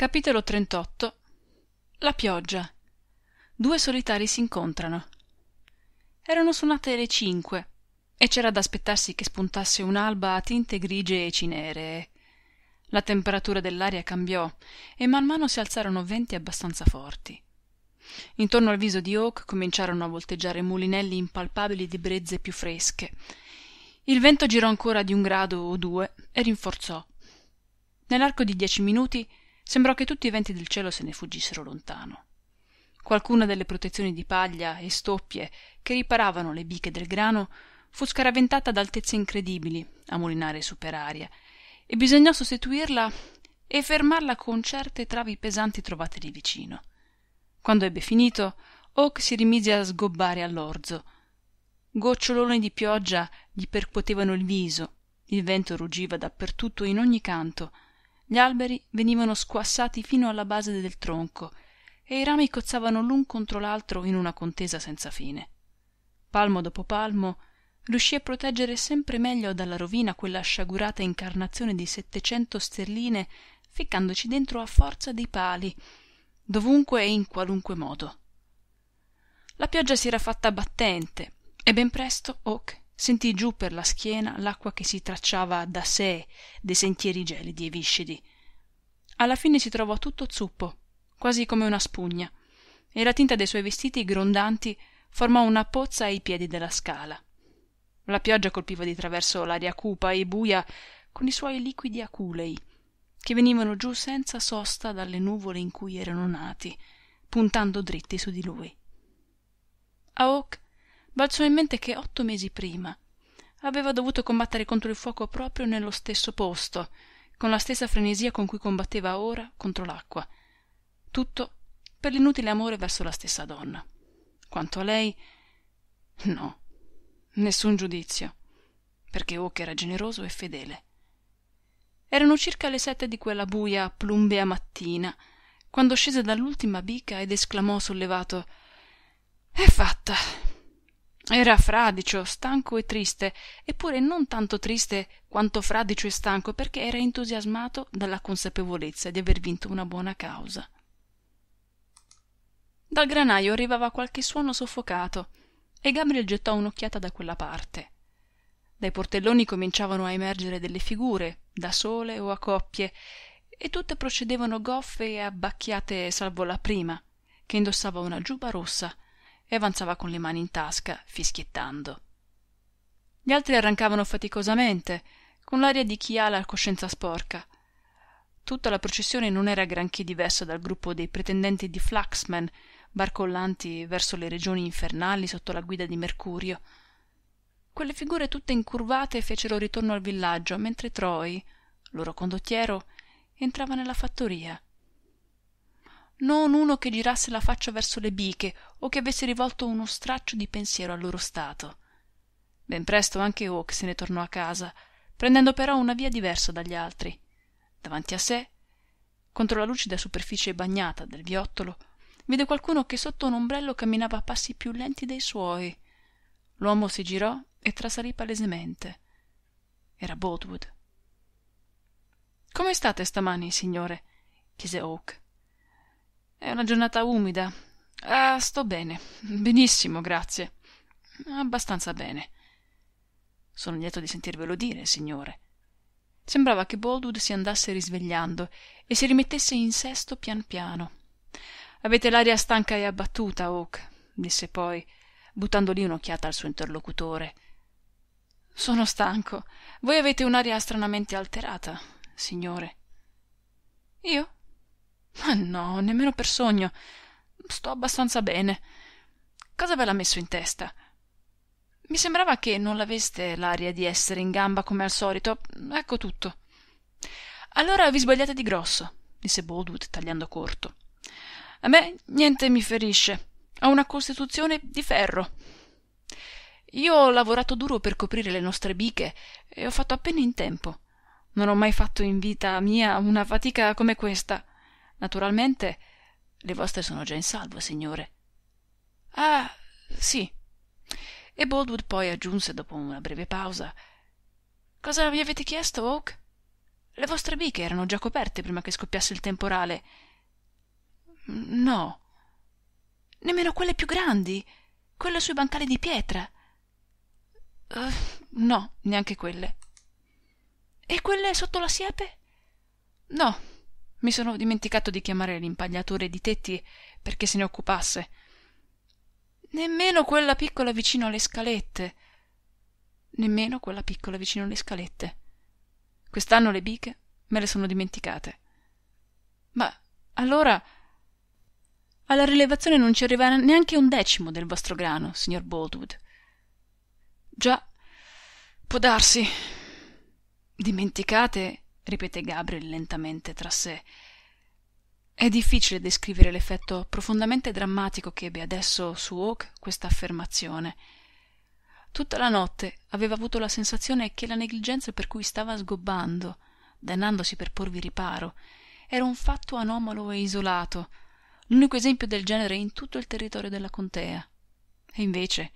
capitolo trentotto la pioggia due solitari s'incontrano erano suonate le cinque e c'era da aspettarsi che spuntasse un'alba a tinte grigie e cineree la temperatura dell'aria cambiò e man mano si alzarono venti abbastanza forti intorno al viso di oak cominciarono a volteggiare mulinelli impalpabili di brezze più fresche il vento girò ancora di un grado o due e rinforzò nell'arco di dieci minuti sembrò che tutti i venti del cielo se ne fuggissero lontano qualcuna delle protezioni di paglia e stoppie che riparavano le biche del grano fu scaraventata ad altezze incredibili a mulinare su per aria e bisognò sostituirla e fermarla con certe travi pesanti trovate lì vicino quando ebbe finito Oak si rimise a sgobbare all'orzo goccioloni di pioggia gli percuotevano il viso il vento ruggiva dappertutto in ogni canto gli alberi venivano squassati fino alla base del tronco e i rami cozzavano l'un contro l'altro in una contesa senza fine palmo dopo palmo riuscii a proteggere sempre meglio dalla rovina quella sciagurata incarnazione di settecento sterline ficcandoci dentro a forza dei pali dovunque e in qualunque modo la pioggia si era fatta battente e ben presto sentì giù per la schiena l'acqua che si tracciava da sé dei sentieri gelidi e viscidi alla fine si trovò tutto zuppo quasi come una spugna e la tinta dei suoi vestiti grondanti formò una pozza ai piedi della scala la pioggia colpiva di traverso l'aria cupa e buia con i suoi liquidi aculei che venivano giù senza sosta dalle nuvole in cui erano nati puntando dritti su di lui Aok balzò in mente che otto mesi prima aveva dovuto combattere contro il fuoco proprio nello stesso posto con la stessa frenesia con cui combatteva ora contro l'acqua tutto per l'inutile amore verso la stessa donna quanto a lei no nessun giudizio perché oche era generoso e fedele erano circa le sette di quella buia plumbea mattina quando scese dall'ultima bica ed esclamò sollevato è fatta era fradicio stanco e triste eppure non tanto triste quanto fradicio e stanco perché era entusiasmato dalla consapevolezza di aver vinto una buona causa dal granaio arrivava qualche suono soffocato e gabriel gettò un'occhiata da quella parte dai portelloni cominciavano a emergere delle figure da sole o a coppie e tutte procedevano goffe e abbacchiate salvo la prima che indossava una giubba rossa e avanzava con le mani in tasca fischiettando gli altri arrancavano faticosamente con l'aria di chi ha la coscienza sporca tutta la processione non era granché diversa dal gruppo dei pretendenti di flaxman barcollanti verso le regioni infernali sotto la guida di mercurio quelle figure tutte incurvate fecero ritorno al villaggio mentre troi loro condottiero entrava nella fattoria non uno che girasse la faccia verso le biche o che avesse rivolto uno straccio di pensiero al loro stato ben presto anche hawk se ne tornò a casa prendendo però una via diversa dagli altri davanti a sé contro la lucida superficie bagnata del viottolo vide qualcuno che sotto un ombrello camminava a passi più lenti dei suoi l'uomo si girò e trasalì palesemente era boldwood come state stamani signore chiese è una giornata umida ah sto bene benissimo grazie abbastanza bene sono lieto di sentirvelo dire signore sembrava che boldwood si andasse risvegliando e si rimettesse in sesto pian piano avete l'aria stanca e abbattuta oak disse poi buttando lì un'occhiata al suo interlocutore sono stanco voi avete un'aria stranamente alterata signore io ma no nemmeno per sogno sto abbastanza bene cosa ve l'ha messo in testa i sembrava che non aveste l'aria di essere in gamba come al solito ecco tutto allora vi sbagliate di grosso disse boldwood tagliando corto a me niente mi ferisce ho una costituzione di ferro io ho lavorato duro per coprire le nostre biche e ho fatto appena in tempo non ho mai fatto in vita mia una fatica come questa Naturalmente le vostre sono già in salvo, signore. Ah, sì. E Baldwood poi aggiunse dopo una breve pausa Cosa vi avete chiesto, Oak? Le vostre biche erano già coperte prima che scoppiasse il temporale. No. Nemmeno quelle più grandi, quelle sui bancali di pietra. Uh, no, neanche quelle. E quelle sotto la siepe? No, mi sono dimenticato di chiamare l'impagliatore di tetti perché se ne occupasse nemmeno quella piccola vicino alle scalette nemmeno quella piccola vicino alle scalette quest'anno le biche me le sono dimenticate ma allora alla rilevazione non ci arriva neanche un decimo del vostro grano signor Baldwood già può darsi dimenticate ripete Gabriel lentamente tra sé. È difficile descrivere l'effetto profondamente drammatico che ebbe adesso su Oak questa affermazione. Tutta la notte aveva avuto la sensazione che la negligenza per cui stava sgobbando, dannandosi per porvi riparo, era un fatto anomalo e isolato, l'unico esempio del genere in tutto il territorio della contea. E invece,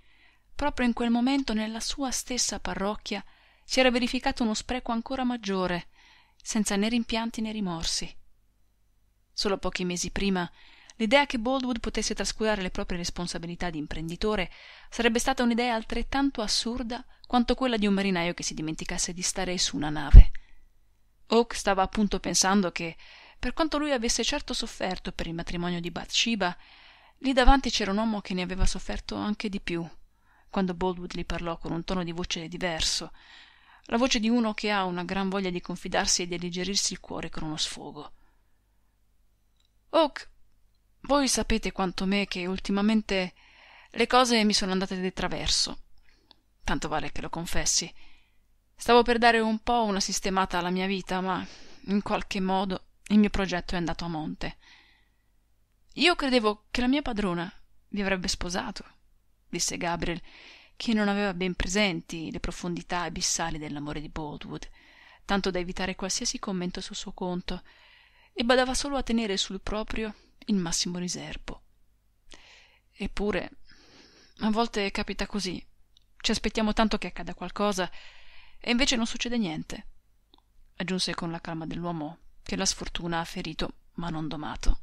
proprio in quel momento nella sua stessa parrocchia si era verificato uno spreco ancora maggiore, senza né rimpianti né rimorsi solo pochi mesi prima l'idea che boldwood potesse trascurare le proprie responsabilità di imprenditore sarebbe stata un'idea altrettanto assurda quanto quella di un marinajo che si dimenticasse di stare su una nave oak stava appunto pensando che per quanto lui avesse certo sofferto per il matrimonio di bathsheba lì davanti c'era un uomo che ne aveva sofferto anche di più quando boldwood gli parlò con un tono di voce diverso la voce di uno che ha una gran voglia di confidarsi e di alleggerirsi il cuore con uno sfogo oh voi sapete quanto me che ultimamente le cose mi sono andate di traverso tanto vale che lo confessi stavo per dare un po una sistemata alla mia vita ma in qualche modo il mio progetto è andato a monte io credevo che la mia padrona vi avrebbe sposato disse gabriel che non aveva ben presenti le profondità abissali dell'amore di boldwood tanto da evitare qualsiasi commento sul suo conto e badava solo a tenere sul proprio il massimo riserbo eppure a volte capita così ci aspettiamo tanto che accada qualcosa e invece non succede niente aggiunse con la calma dell'uomo che la sfortuna ha ferito ma non domato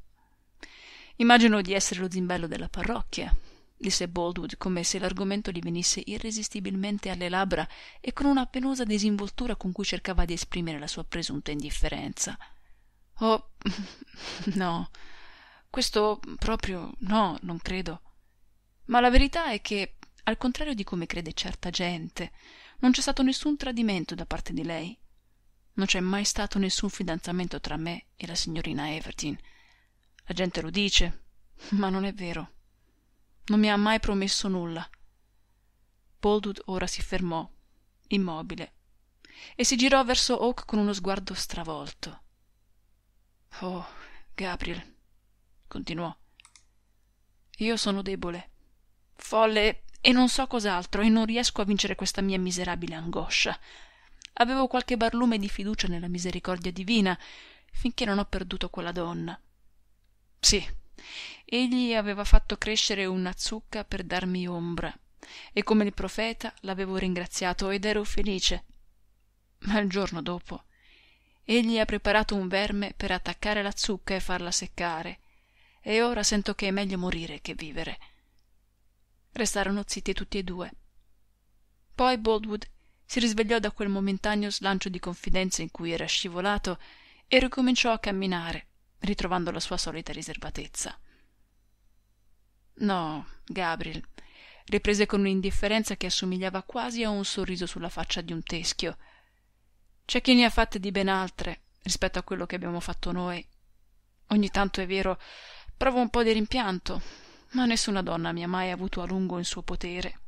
immagino di essere lo zimbello della parrocchia disse boldwood come se l'argomento gli venisse irresistibilmente alle labbra e con una penosa disinvoltura con cui cercava di esprimere la sua presunta indifferenza oh no questo proprio no non credo ma la verità è che al contrario di come crede certa gente non c'è stato nessun tradimento da parte di lei non c'è mai stato nessun fidanzamento tra me e la signorina everdean la gente lo dice ma non è vero non mi ha mai promesso nulla boldwood ora si fermò immobile e si girò verso oak con uno sguardo stravolto oh gabriel continuò io sono debole folle e non so cos'altro e non riesco a vincere questa mia miserabile angoscia avevo qualche barlume di fiducia nella misericordia divina finché non ho perduto quella donna sì egli aveva fatto crescere una zucca per darmi ombra e come il profeta l'avevo ringraziato ed ero felice ma il giorno dopo egli ha preparato un verme per attaccare la zucca e farla seccare e ora sento che è meglio morire che vivere restarono zitti tutti e due poi boldwood si risvegliò da quel momentaneo slancio di confidenza in cui era scivolato e ricominciò a camminare ritrovando la sua solita riservatezza no gabriel riprese con un'indifferenza che assomigliava quasi a un sorriso sulla faccia di un teschio c'è chi ne ha fatte di ben altre rispetto a quello che abbiamo fatto noi ogni tanto è vero provo un po di rimpianto ma nessuna donna mi ha mai avuto a lungo in suo potere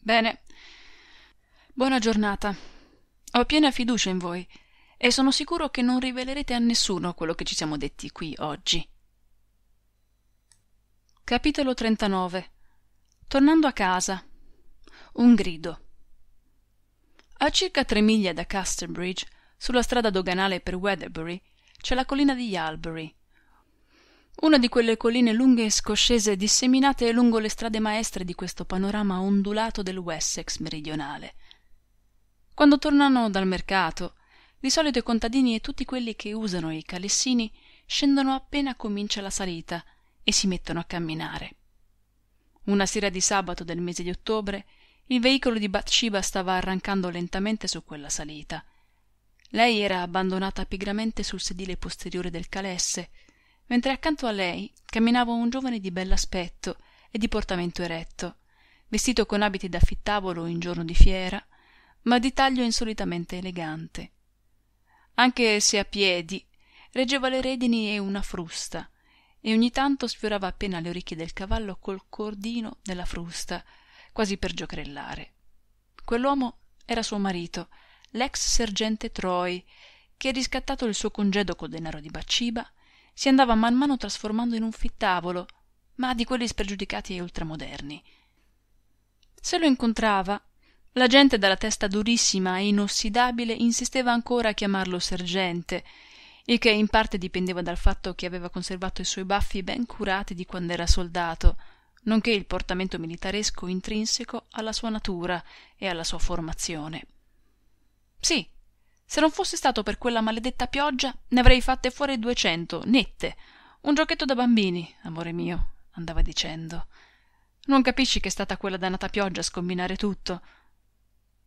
bene buona giornata ho piena fiducia in voi e sono sicuro che non rivelerete a nessuno quello che ci siamo detti qui oggi. Capitolo 39 Tornando a casa Un grido A circa tre miglia da Casterbridge, sulla strada doganale per Weatherbury, c'è la collina di Yalbury. Una di quelle colline lunghe e scoscese disseminate lungo le strade maestre di questo panorama ondulato del Wessex meridionale. Quando tornano dal mercato, di solito i contadini e tutti quelli che usano i calessini scendono appena comincia la salita e si mettono a camminare una sera di sabato del mese di ottobre il veicolo di bathsheba stava arrancando lentamente su quella salita lei era abbandonata pigramente sul sedile posteriore del calesse mentre accanto a lei camminava un giovane di bell'aspetto e di portamento eretto vestito con abiti da fittavolo in giorno di fiera ma di taglio insolitamente elegante anche se a piedi reggeva le redini e una frusta e ogni tanto sfiorava appena le orecchie del cavallo col cordino della frusta quasi per giocherellare quell'uomo era suo marito l'ex sergente troi che riscattato il suo congedo col denaro di baciba si andava man mano trasformando in un fittavolo ma di quelli spregiudicati e ultramoderni se lo incontrava la gente dalla testa durissima e inossidabile insisteva ancora a chiamarlo sergente il che in parte dipendeva dal fatto che aveva conservato i suoi baffi ben curati di quand'era soldato nonché il portamento militaresco intrinseco alla sua natura e alla sua formazione sì se non fosse stato per quella maledetta pioggia ne avrei fatte fuori duecento nette un giochetto da bambini amore mio andava dicendo non capisci che è stata quella dannata pioggia a scombinare tutto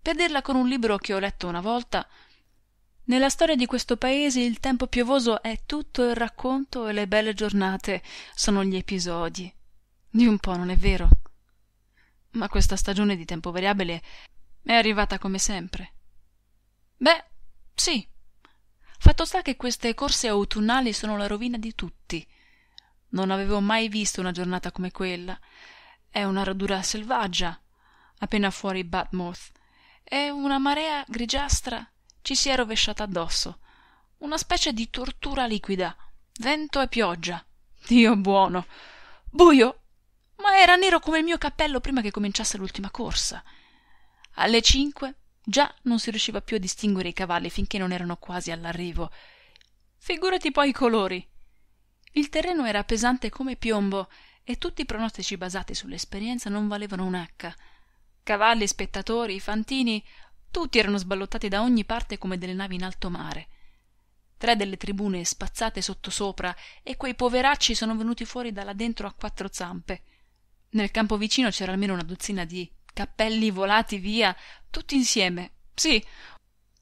per dirla con un libro che ho letto una volta nella storia di questo paese il tempo piovoso è tutto il racconto e le belle giornate sono gli episodi di un po non è vero ma questa stagione di tempo variabile è arrivata come sempre beh sì fatto sta che queste corse autunnali sono la rovina di tutti non avevo mai visto una giornata come quella è una radura selvaggia appena fuori Batmouth e una marea grigiastra ci si è rovesciata addosso una specie di tortura liquida vento e pioggia dio buono Buio. ma era nero come il mio cappello prima che cominciasse l'ultima corsa alle cinque già non si riusciva più a distinguere i cavalli finché non erano quasi all'arrivo figurati poi i colori il terreno era pesante come piombo e tutti i pronostici basati sull'esperienza non valevano un'acca cavalli spettatori fantini tutti erano sballottati da ogni parte come delle navi in alto mare tre delle tribune spazzate sottosopra e quei poveracci sono venuti fuori da là dentro a quattro zampe nel campo vicino c'era almeno una dozzina di cappelli volati via tutti insieme sì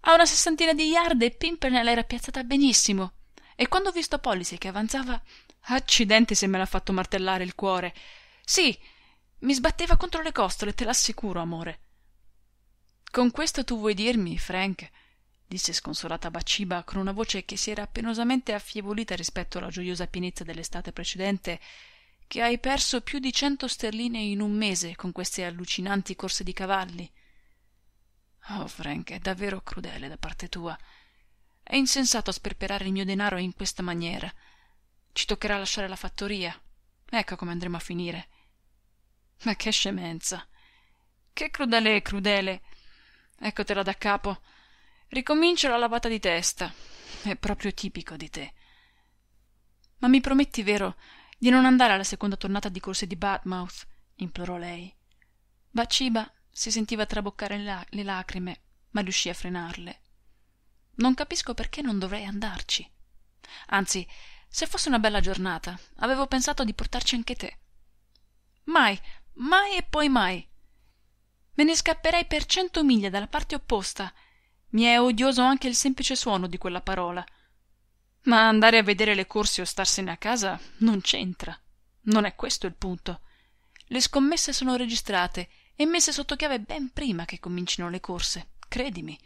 a una sessantina di yard pimpernel era piazzata benissimo e quando ho visto pollice che avanzava accidenti se me l'ha fatto martellare il cuore sì mi sbatteva contro le costole te l'assicuro amore con questo tu vuoi dirmi frank disse sconsolata baciba con una voce che si era penosamente affievolita rispetto alla gioiosa pienezza dell'estate precedente che hai perso più di cento sterline in un mese con queste allucinanti corse di cavalli oh frank è davvero crudele da parte tua è insensato sperperare il mio denaro in questa maniera ci toccherà lasciare la fattoria ecco come andremo a finire ma che scemenza che crudele e crudele eccotela da capo ricomincia la lavata di testa è proprio tipico di te ma mi prometti vero di non andare alla seconda tornata di corse di Badmouth implorò lei Baciba si sentiva traboccare la- le lacrime ma riuscì a frenarle non capisco perché non dovrei andarci anzi se fosse una bella giornata avevo pensato di portarci anche te mai mai e poi mai me ne scapperei per cento miglia dalla parte opposta mi è odioso anche il semplice suono di quella parola ma andare a vedere le corse o starsene a casa non c'entra non è questo il punto le scommesse sono registrate e messe sotto chiave ben prima che comincino le corse credimi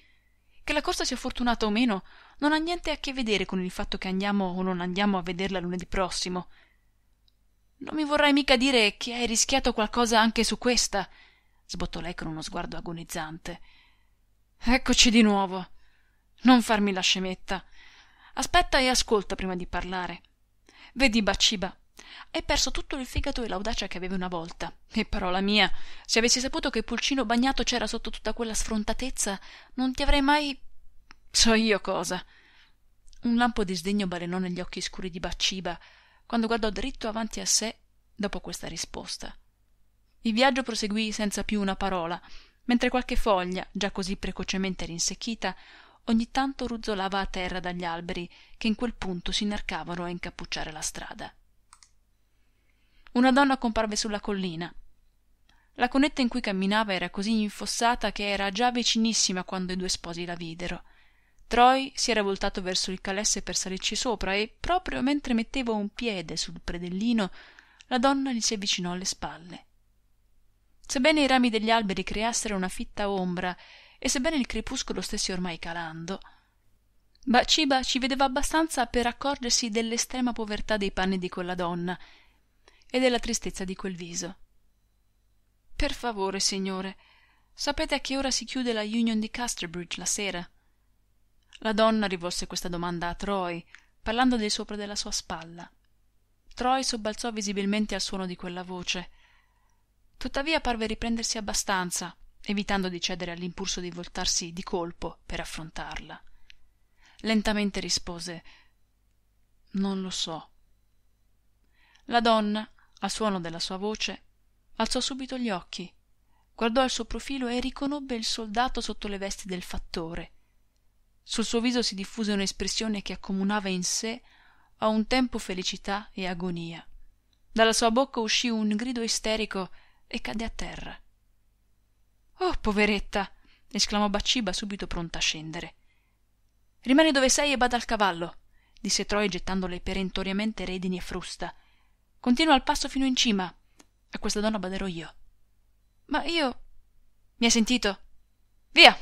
che la corsa sia fortunata o meno non ha niente a che vedere con il fatto che andiamo o non andiamo a vederla lunedì prossimo non mi vorrai mica dire che hai rischiato qualcosa anche su questa sbottò lei con uno sguardo agonizzante eccoci di nuovo non farmi la scemetta aspetta e ascolta prima di parlare vedi baciba hai perso tutto il fegato e l'audacia che avevi una volta e parola mia se avessi saputo che pulcino bagnato c'era sotto tutta quella sfrontatezza non ti avrei mai so io cosa un lampo di sdegno balenò negli occhi scuri di baciba quando guardò dritto avanti a sé dopo questa risposta. Il viaggio proseguì senza più una parola, mentre qualche foglia, già così precocemente rinsecchita, ogni tanto ruzzolava a terra dagli alberi che in quel punto si inarcavano a incappucciare la strada. Una donna comparve sulla collina. La conetta in cui camminava era così infossata che era già vicinissima quando i due sposi la videro troy si era voltato verso il calesse per salirci sopra e proprio mentre metteva un piede sul predellino la donna gli si avvicinò alle spalle sebbene i rami degli alberi creassero una fitta ombra e sebbene il crepuscolo stesse ormai calando baciba ci vedeva abbastanza per accorgersi dell'estrema povertà dei panni di quella donna e della tristezza di quel viso per favore signore sapete a che ora si chiude la union di casterbridge la sera la donna rivolse questa domanda a Troy, parlando di sopra della sua spalla Troy sobbalzò visibilmente al suono di quella voce tuttavia parve riprendersi abbastanza evitando di cedere all'impulso di voltarsi di colpo per affrontarla lentamente rispose non lo so la donna al suono della sua voce alzò subito gli occhi guardò il suo profilo e riconobbe il soldato sotto le vesti del fattore sul suo viso si diffuse un'espressione che accomunava in sé a un tempo felicità e agonia dalla sua bocca uscì un grido isterico e cadde a terra oh poveretta esclamò baciba subito pronta a scendere rimani dove sei e bada al cavallo disse Troy gettandole perentoriamente redini e frusta. Continua il passo fino in cima. A questa donna baderò io. Ma io. Mi hai sentito? Via!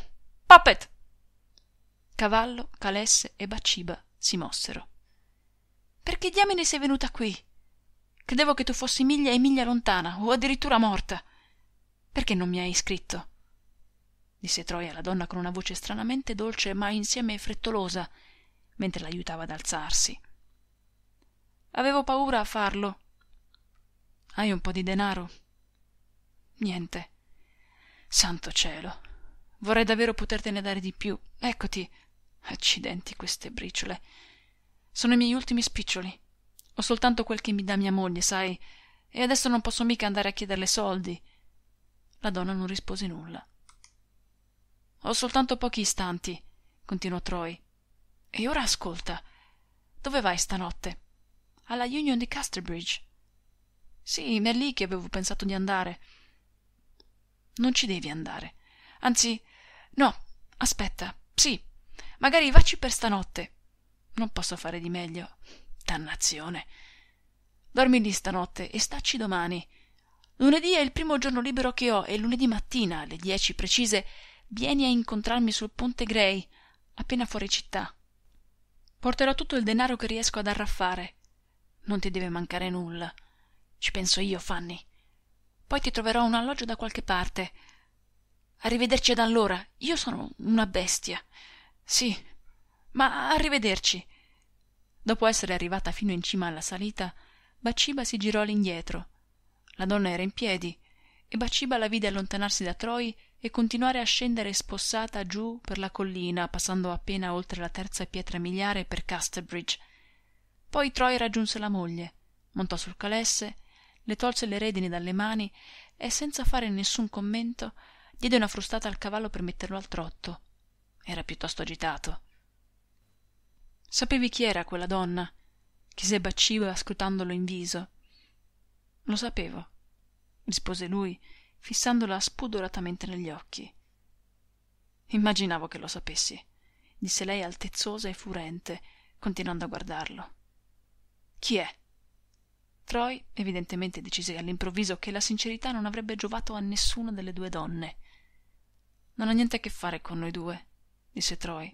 Puppet! cavallo calesse e baciba si mossero perché diamine sei venuta qui credevo che tu fossi miglia e miglia lontana o addirittura morta perché non mi hai scritto disse troia alla donna con una voce stranamente dolce ma insieme frettolosa mentre l'aiutava ad alzarsi avevo paura a farlo hai un po di denaro niente santo cielo vorrei davvero potertene dare di più eccoti accidenti queste briciole sono i miei ultimi spiccioli ho soltanto quel che mi dà mia moglie sai e adesso non posso mica andare a chiederle soldi la donna non rispose nulla ho soltanto pochi istanti continuò troy e ora ascolta dove vai stanotte alla union di casterbridge sì m'è lì che avevo pensato di andare non ci devi andare anzi no aspetta sì magari vacci per stanotte non posso fare di meglio dannazione dormi lì stanotte e stacci domani lunedì è il primo giorno libero che ho e lunedì mattina alle dieci precise vieni a incontrarmi sul ponte grey appena fuori città porterò tutto il denaro che riesco ad arraffare non ti deve mancare nulla ci penso io fanny poi ti troverò un alloggio da qualche parte arrivederci ad allora io sono una bestia sì ma a rivederci dopo essere arrivata fino in cima alla salita bathsheba si girò all'indietro la donna era in piedi e bathsheba la vide allontanarsi da Troy e continuare a scendere spossata giù per la collina passando appena oltre la terza pietra miliare per casterbridge poi Troy raggiunse la moglie montò sul calesse le tolse le redini dalle mani e senza fare nessun commento diede una frustata al cavallo per metterlo al trotto era piuttosto agitato sapevi chi era quella donna chiese baciva scrutandolo in viso lo sapevo rispose lui fissandola spudoratamente negli occhi immaginavo che lo sapessi disse lei altezzosa e furente continuando a guardarlo chi è Troy evidentemente decise all'improvviso che la sincerità non avrebbe giovato a nessuna delle due donne non ha niente a che fare con noi due disse troy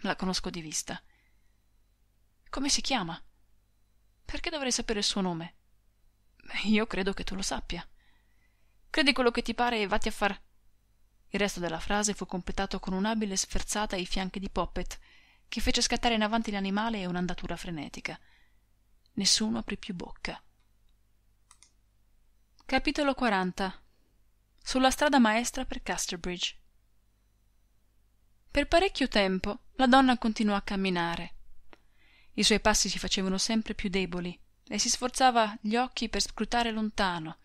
la conosco di vista come si chiama perché dovrei sapere il suo nome io credo che tu lo sappia credi quello che ti pare e vatti a far il resto della frase fu completato con un'abile sferzata ai fianchi di poppet che fece scattare in avanti l'animale e un'andatura frenetica nessuno aprì più bocca capitolo sulla strada maestra per casterbridge per parecchio tempo la donna continuò a camminare i suoi passi si facevano sempre più deboli e si sforzava gli occhi per scrutare lontano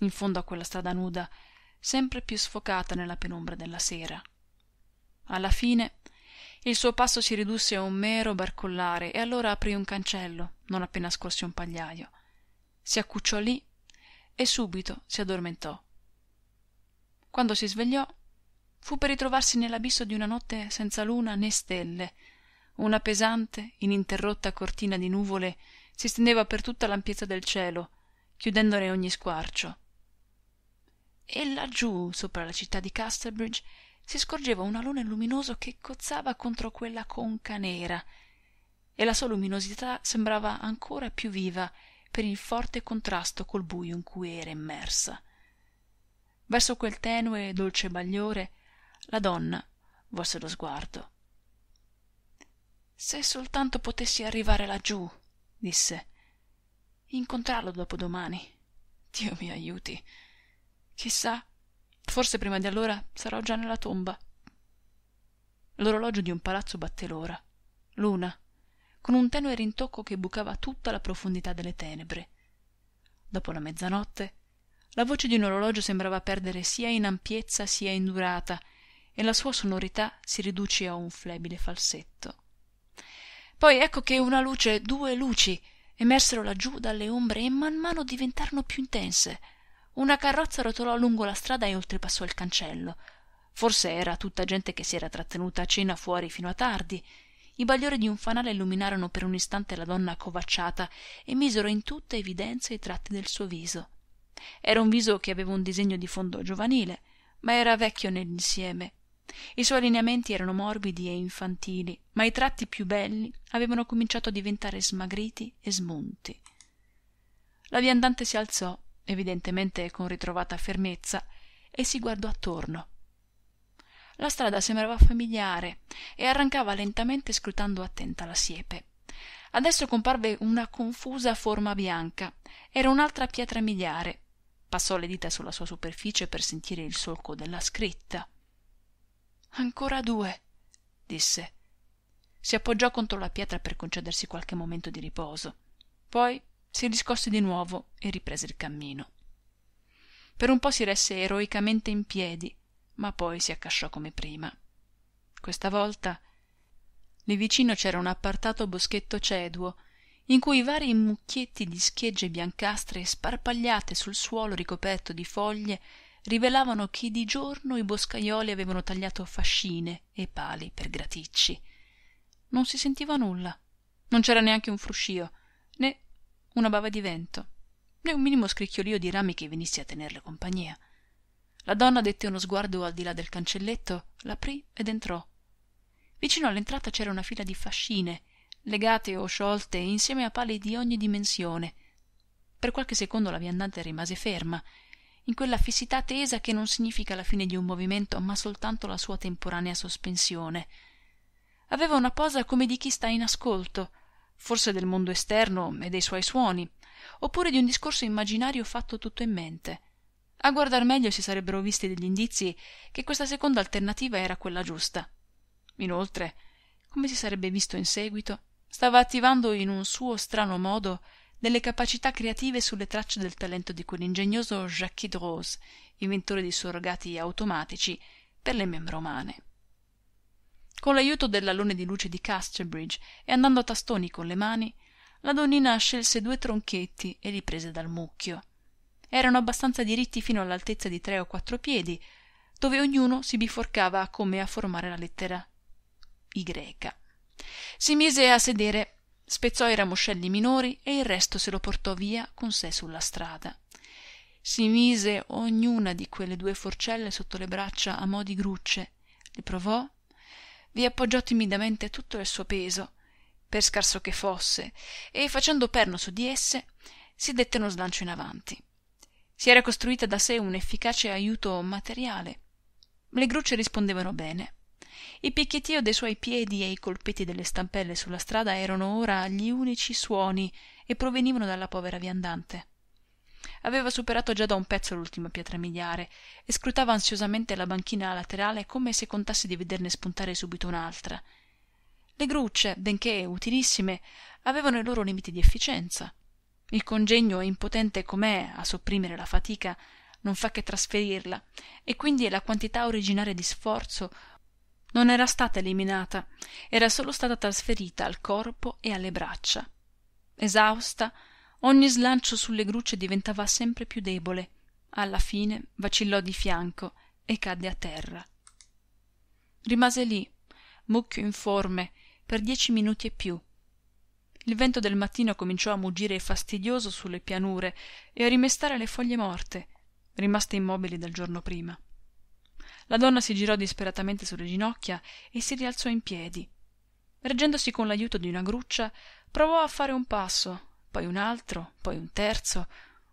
in fondo a quella strada nuda sempre più sfocata nella penombra della sera alla fine il suo passo si ridusse a un mero barcollare e allora aprì un cancello non appena scorse un pagliaio si accucciò lì e subito si addormentò quando si svegliò fu per ritrovarsi nell'abisso di una notte senza luna né stelle una pesante ininterrotta cortina di nuvole si stendeva per tutta l'ampiezza del cielo chiudendone ogni squarcio e laggiù sopra la città di casterbridge si scorgeva un alone luminoso che cozzava contro quella conca nera e la sua luminosità sembrava ancora più viva per il forte contrasto col bujo in cui era immersa verso quel tenue e dolce bagliore la donna volse lo sguardo se soltanto potessi arrivare laggiù disse incontrarlo dopodomani dio mi ajuti chi sa forse prima di allora sarò già nella tomba l'orologio di un palazzo batté l'ora l'una con un tenue rintocco che bucava tutta la profondità delle tenebre dopo la mezzanotte la voce di un orologio sembrava perdere sia in ampiezza sia in durata e la sua sonorità si riduce a un flebile falsetto poi ecco che una luce due luci emersero laggiù dalle ombre e man mano diventarono più intense una carrozza rotolò lungo la strada e oltrepassò il cancello forse era tutta gente che si era trattenuta a cena fuori fino a tardi i bagliori di un fanale illuminarono per un istante la donna accovacciata e misero in tutta evidenza i tratti del suo viso era un viso che aveva un disegno di fondo giovanile ma era vecchio nell'insieme i suoi lineamenti erano morbidi e infantili ma i tratti più belli avevano cominciato a diventare smagriti e smunti la viandante si alzò evidentemente con ritrovata fermezza e si guardò attorno la strada sembrava familiare e arrancava lentamente scrutando attenta la siepe adesso comparve una confusa forma bianca era un'altra pietra miliare passò le dita sulla sua superficie per sentire il solco della scritta ancora due disse si appoggiò contro la pietra per concedersi qualche momento di riposo poi si riscosse di nuovo e riprese il cammino per un po si resse eroicamente in piedi ma poi si accasciò come prima questa volta lì vicino c'era un appartato boschetto ceduo in cui varii mucchietti di schegge biancastre sparpagliate sul suolo ricoperto di foglie rivelavano che di giorno i boscaioli avevano tagliato fascine e pali per graticci non si sentiva nulla non c'era neanche un fruscio né una bava di vento né un minimo scricchiolio di rami che venisse a tenerle compagnia la donna dette uno sguardo al di là del cancelletto l'aprì ed entrò vicino all'entrata c'era una fila di fascine legate o sciolte insieme a pali di ogni dimensione per qualche secondo la viandante rimase ferma in quella fissità tesa che non significa la fine di un movimento ma soltanto la sua temporanea sospensione aveva una posa come di chi sta in ascolto forse del mondo esterno e dei suoi suoni oppure di un discorso immaginario fatto tutto in mente a guardar meglio si sarebbero visti degli indizi che questa seconda alternativa era quella giusta inoltre come si sarebbe visto in seguito stava attivando in un suo strano modo delle capacità creative sulle tracce del talento di quell'ingegnoso Jacques Rose, inventore di surrogati automatici per le membra umane. Con l'aiuto dell'alone di luce di Casterbridge e andando a tastoni con le mani, la donnina scelse due tronchetti e li prese dal mucchio. Erano abbastanza diritti fino all'altezza di tre o quattro piedi, dove ognuno si biforcava come a formare la lettera Y. Si mise a sedere spezzò i ramoscelli minori e il resto se lo portò via con sé sulla strada si mise ognuna di quelle due forcelle sotto le braccia a mo di grucce le provò vi appoggiò timidamente tutto il suo peso per scarso che fosse e facendo perno su di esse si dette uno slancio in avanti si era costruita da sé un efficace ajuto materiale le grucce rispondevano bene il picchiettio dei suoi piedi e i colpetti delle stampelle sulla strada erano ora gli unici suoni e provenivano dalla povera viandante aveva superato già da un pezzo l'ultima pietra miliare e scrutava ansiosamente la banchina laterale come se contasse di vederne spuntare subito un'altra le grucce benché utilissime avevano i loro limiti di efficienza il congegno impotente com'è a sopprimere la fatica non fa che trasferirla e quindi la quantità originaria di sforzo non era stata eliminata, era solo stata trasferita al corpo e alle braccia. Esausta, ogni slancio sulle grucce diventava sempre più debole. Alla fine vacillò di fianco e cadde a terra. Rimase lì, mucchio informe, per dieci minuti e più. Il vento del mattino cominciò a mugire fastidioso sulle pianure e a rimestare le foglie morte, rimaste immobili dal giorno prima la donna si girò disperatamente sulle ginocchia e si rialzò in piedi reggendosi con l'ajuto di una gruccia provò a fare un passo poi un altro poi un terzo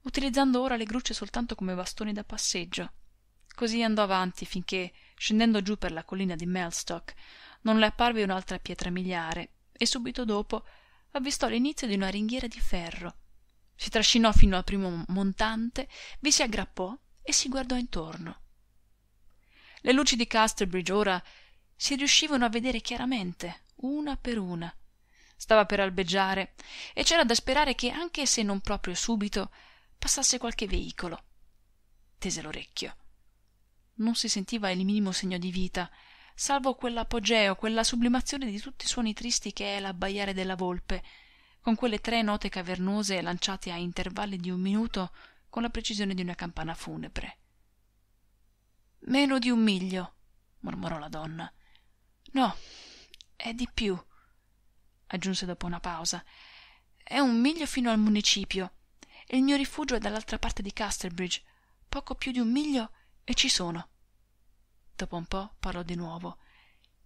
utilizzando ora le grucce soltanto come bastoni da passeggio così andò avanti finché scendendo giù per la collina di mellstock non le apparve un'altra pietra miliare e subito dopo avvistò l'inizio di una ringhiera di ferro si trascinò fino al primo montante vi si aggrappò e si guardò intorno le luci di casterbridge ora si riuscivano a vedere chiaramente una per una stava per albeggiare e c'era da sperare che anche se non proprio subito passasse qualche veicolo tese l'orecchio non si sentiva il minimo segno di vita salvo quell'apogeo quella sublimazione di tutti i suoni tristi che è l'abbaiare della volpe con quelle tre note cavernose lanciate a intervalli di un minuto con la precisione di una campana funebre meno di un miglio mormorò la donna no è di più aggiunse dopo una pausa è un miglio fino al municipio il mio rifugio è dall'altra parte di casterbridge poco più di un miglio e ci sono dopo un po parlò di nuovo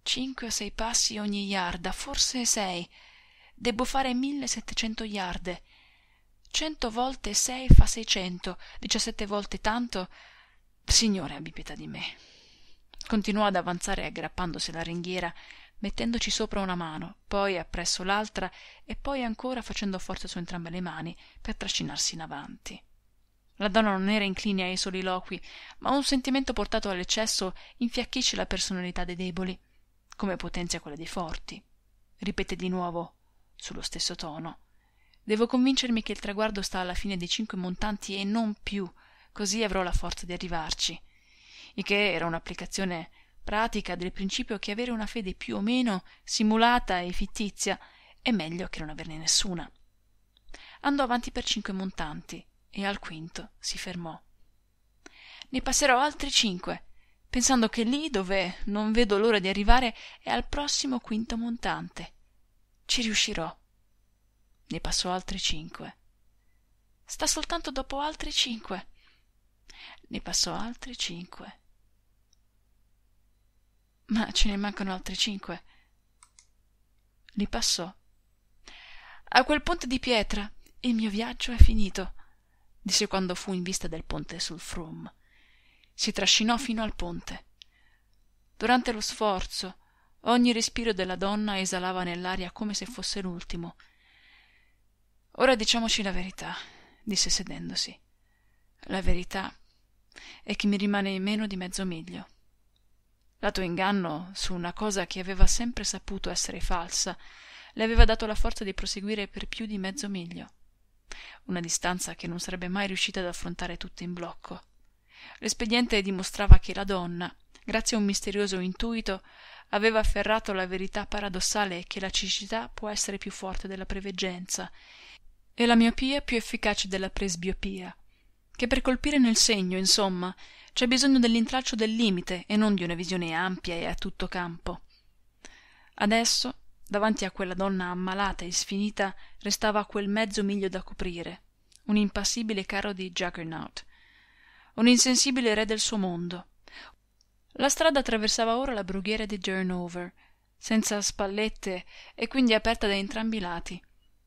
cinque o sei passi ogni yarda forse sei debbo fare mille settecento yarde cento volte sei fa seicento diciassette volte tanto signore abbi pietà di me continuò ad avanzare aggrappandosi alla ringhiera mettendoci sopra una mano poi appresso l'altra e poi ancora facendo forza su entrambe le mani per trascinarsi in avanti la donna non era incline ai soliloqui ma un sentimento portato all'eccesso infiacchisce la personalità dei deboli come potenzia quella dei forti ripete di nuovo sullo stesso tono devo convincermi che il traguardo sta alla fine dei cinque montanti e non più così avrò la forza di arrivarci il che era un'applicazione pratica del principio che avere una fede più o meno simulata e fittizia è meglio che non averne nessuna andò avanti per cinque montanti e al quinto si fermò ne passerò altri cinque pensando che lì dove non vedo l'ora di arrivare è al prossimo quinto montante ci riuscirò ne passò altri cinque sta soltanto dopo altri cinque ne passò altri cinque. Ma ce ne mancano altri cinque. Li passò. A quel ponte di pietra il mio viaggio è finito, disse quando fu in vista del ponte sul Frum. Si trascinò fino al ponte. Durante lo sforzo, ogni respiro della donna esalava nell'aria come se fosse l'ultimo. Ora diciamoci la verità, disse sedendosi. La verità e che mi rimane meno di mezzo miglio lato inganno su una cosa che aveva sempre saputo essere falsa le aveva dato la forza di proseguire per più di mezzo miglio una distanza che non sarebbe mai riuscita ad affrontare tutta in blocco l'espediente dimostrava che la donna grazie a un misterioso intuito aveva afferrato la verità paradossale che la cecità può essere più forte della preveggenza e la miopia più efficace della presbiopia che per colpire nel segno insomma c'è bisogno dell'intraccio del limite e non di una visione ampia e a tutto campo adesso davanti a quella donna ammalata e sfinita restava quel mezzo miglio da coprire un impassibile carro di juggernaut un insensibile re del suo mondo la strada attraversava ora la brughiera di Durnover senza spallette e quindi aperta da entrambi i lati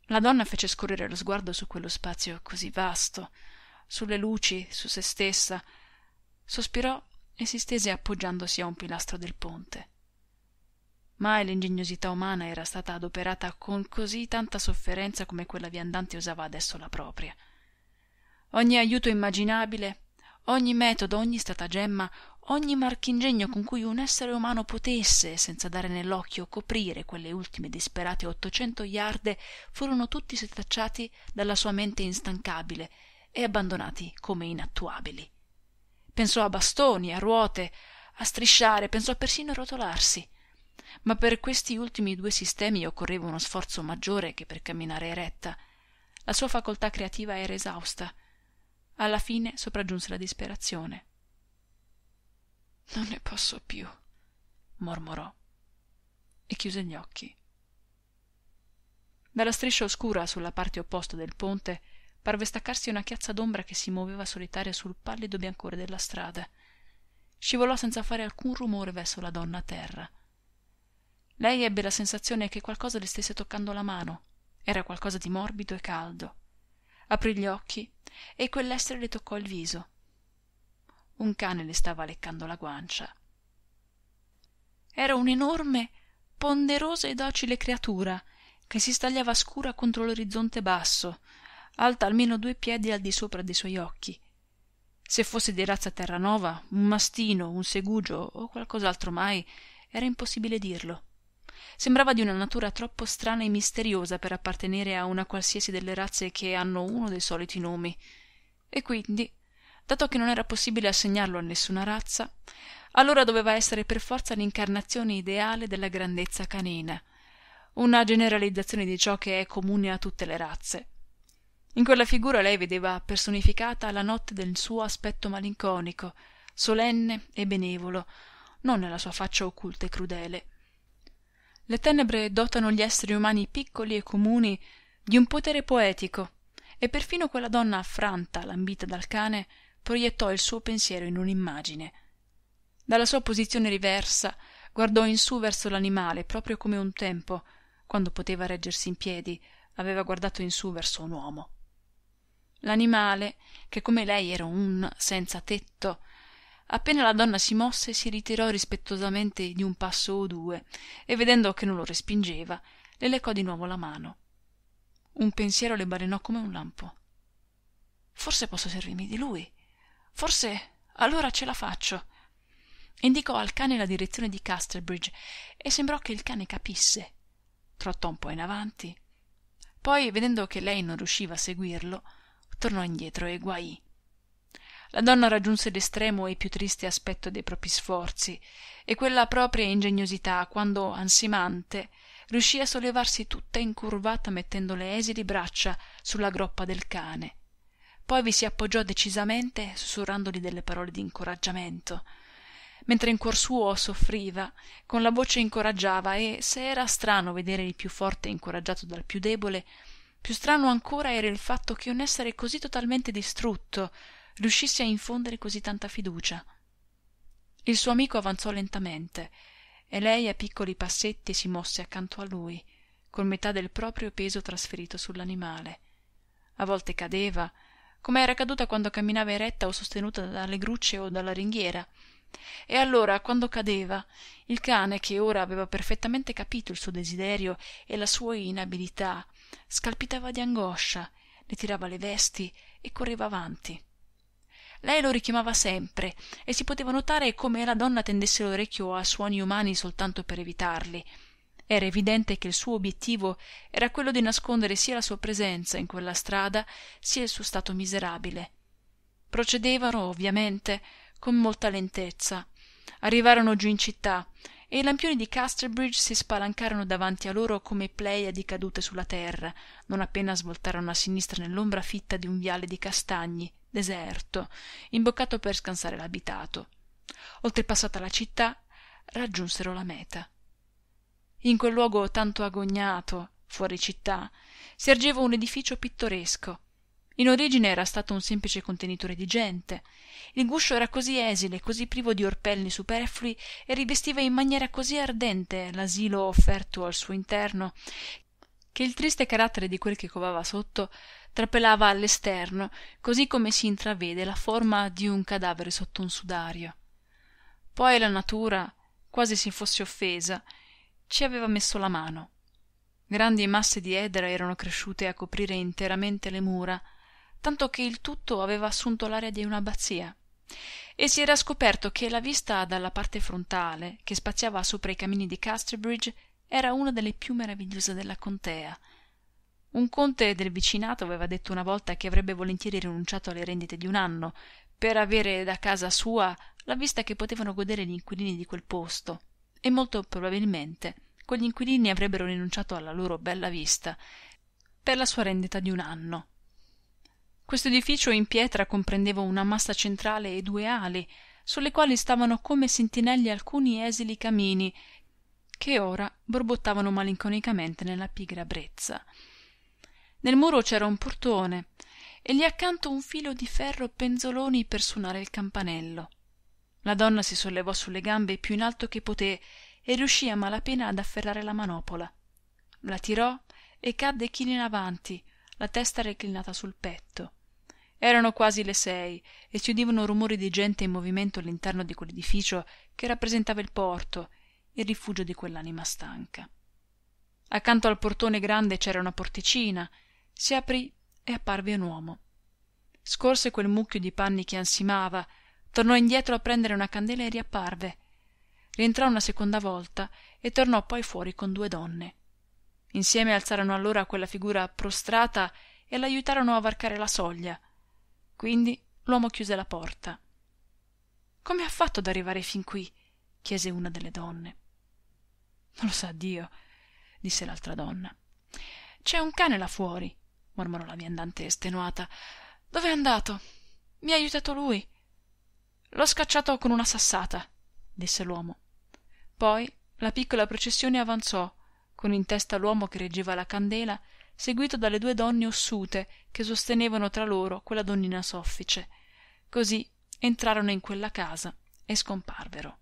la donna fece scorrere lo sguardo su quello spazio così vasto sulle luci su se stessa sospirò e si stese appoggiandosi a un pilastro del ponte mai l'ingegnosità umana era stata adoperata con così tanta sofferenza come quella viandante usava adesso la propria ogni aiuto immaginabile ogni metodo ogni stratagemma ogni marchingegno con cui un essere umano potesse senza dare nell'occhio coprire quelle ultime disperate ottocento iarde furono tutti setacciati dalla sua mente instancabile e abbandonati come inattuabili pensò a bastoni a ruote a strisciare pensò persino a rotolarsi ma per questi ultimi due sistemi occorreva uno sforzo maggiore che per camminare eretta la sua facoltà creativa era esausta alla fine sopraggiunse la disperazione non ne posso più mormorò e chiuse gli occhi dalla striscia oscura sulla parte opposta del ponte parve staccarsi una chiazza d'ombra che si moveva solitaria sul pallido biancore della strada scivolò senza fare alcun rumore verso la donna a terra lei ebbe la sensazione che qualcosa le stesse toccando la mano era qualcosa di morbido e caldo aprì gli occhi e quell'essere le toccò il viso un cane le stava leccando la guancia era un'enorme ponderosa e docile creatura che si stagliava scura contro l'orizzonte basso alta almeno due piedi al di sopra dei suoi occhi se fosse di razza terranova un mastino un segugio o qualcos'altro mai era impossibile dirlo sembrava di una natura troppo strana e misteriosa per appartenere a una qualsiasi delle razze che hanno uno dei soliti nomi e quindi dato che non era possibile assegnarlo a nessuna razza allora doveva essere per forza l'incarnazione ideale della grandezza canina una generalizzazione di ciò che è comune a tutte le razze in quella figura lei vedeva personificata la notte nel suo aspetto malinconico solenne e benevolo non nella sua faccia occulta e crudele le tenebre dotano gli esseri umani piccoli e comuni di un potere poetico e perfino quella donna affranta lambita dal cane proiettò il suo pensiero in un'immagine dalla sua posizione riversa guardò in su verso l'animale proprio come un tempo quando poteva reggersi in piedi aveva guardato in su verso un uomo l'animale che come lei era un senza tetto appena la donna si mosse si ritirò rispettosamente di un passo o due e vedendo che non lo respingeva le recò di nuovo la mano un pensiero le balenò come un lampo forse posso servirmi di lui forse allora ce la faccio indicò al cane la direzione di casterbridge e sembrò che il cane capisse trottò un po in avanti poi vedendo che lei non riusciva a seguirlo tornò indietro e guaì la donna raggiunse l'estremo e più triste aspetto dei propri sforzi e quella propria ingegnosità quando ansimante riuscì a sollevarsi tutta incurvata mettendo le esili braccia sulla groppa del cane poi vi si appoggiò decisamente sussurrandogli delle parole di incoraggiamento. mentre in cuor suo soffriva con la voce incoraggiava e se era strano vedere il più forte incoraggiato dal più debole più strano ancora era il fatto che un essere così totalmente distrutto riuscisse a infondere così tanta fiducia il suo amico avanzò lentamente e lei a piccoli passetti si mosse accanto a lui con metà del proprio peso trasferito sull'animale a volte cadeva come era caduta quando camminava eretta o sostenuta dalle grucce o dalla ringhiera e allora quando cadeva il cane che ora aveva perfettamente capito il suo desiderio e la sua inabilità scalpitava di angoscia le tirava le vesti e correva avanti lei lo richiamava sempre e si poteva notare come la donna tendesse l'orecchio a suoni umani soltanto per evitarli era evidente che il suo obiettivo era quello di nascondere sia la sua presenza in quella strada sia il suo stato miserabile procedevano ovviamente con molta lentezza arrivarono giù in città e i lampioni di casterbridge si spalancarono davanti a loro come pleiadi cadute sulla terra non appena svoltarono a sinistra nell'ombra fitta di un viale di castagni deserto imboccato per scansare l'abitato oltrepassata la città raggiunsero la meta in quel luogo tanto agognato fuori città si ergeva un edificio pittoresco in origine era stato un semplice contenitore di gente il guscio era così esile così privo di orpelli superflui e rivestiva in maniera così ardente l'asilo offerto al suo interno che il triste carattere di quel che covava sotto trapelava all'esterno così come si intravede la forma di un cadavere sotto un sudario poi la natura quasi si fosse offesa ci aveva messo la mano grandi masse di edera erano cresciute a coprire interamente le mura tanto che il tutto aveva assunto l'aria di un'abbazia e si era scoperto che la vista dalla parte frontale che spaziava sopra i camini di casterbridge era una delle più meravigliose della contea un conte del vicinato aveva detto una volta che avrebbe volentieri rinunciato alle rendite di un anno per avere da casa sua la vista che potevano godere gli inquilini di quel posto e molto probabilmente quegli inquilini avrebbero rinunciato alla loro bella vista per la sua rendita di un anno questo edificio in pietra comprendeva una massa centrale e due ali sulle quali stavano come sentinelle alcuni esili camini che ora borbottavano malinconicamente nella pigra brezza nel muro c'era un portone e lì accanto un filo di ferro penzoloni per suonare il campanello la donna si sollevò sulle gambe più in alto che poté e riuscì a malapena ad afferrare la manopola la tirò e cadde china in avanti la testa reclinata sul petto erano quasi le sei e si udivano rumori di gente in movimento all'interno di quell'edificio che rappresentava il porto il rifugio di quell'anima stanca accanto al portone grande c'era una porticina si aprì e apparve un uomo scorse quel mucchio di panni che ansimava tornò indietro a prendere una candela e riapparve rientrò una seconda volta e tornò poi fuori con due donne insieme alzarono allora quella figura prostrata e l'ajutarono a varcare la soglia quindi l'uomo chiuse la porta come ha fatto ad arrivare fin qui chiese una delle donne lo sa dio disse l'altra donna c'è un cane là fuori mormorò la viandante estenuata dov'è andato mi ha aiutato lui l'ho scacciato con una sassata disse l'uomo poi la piccola processione avanzò con in testa l'uomo che reggeva la candela seguito dalle due donne ossute che sostenevano tra loro quella donnina soffice così entrarono in quella casa e scomparvero